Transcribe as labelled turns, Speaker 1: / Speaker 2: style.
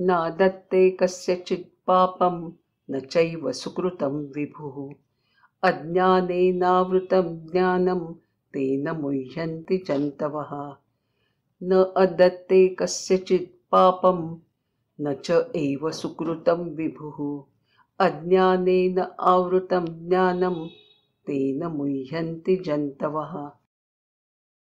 Speaker 1: न दत्ते कस्यचित् पापं न चैव सुकृतं विभुः अज्ञानेनावृतं ज्ञानं तेन मुह्यन्ति जन्तवः न अदत्ते कस्यचित् पापं न च एव सुकृतं विभुः अज्ञानेन आवृतं ज्ञानं तेन मुह्यन्ति जन्तवः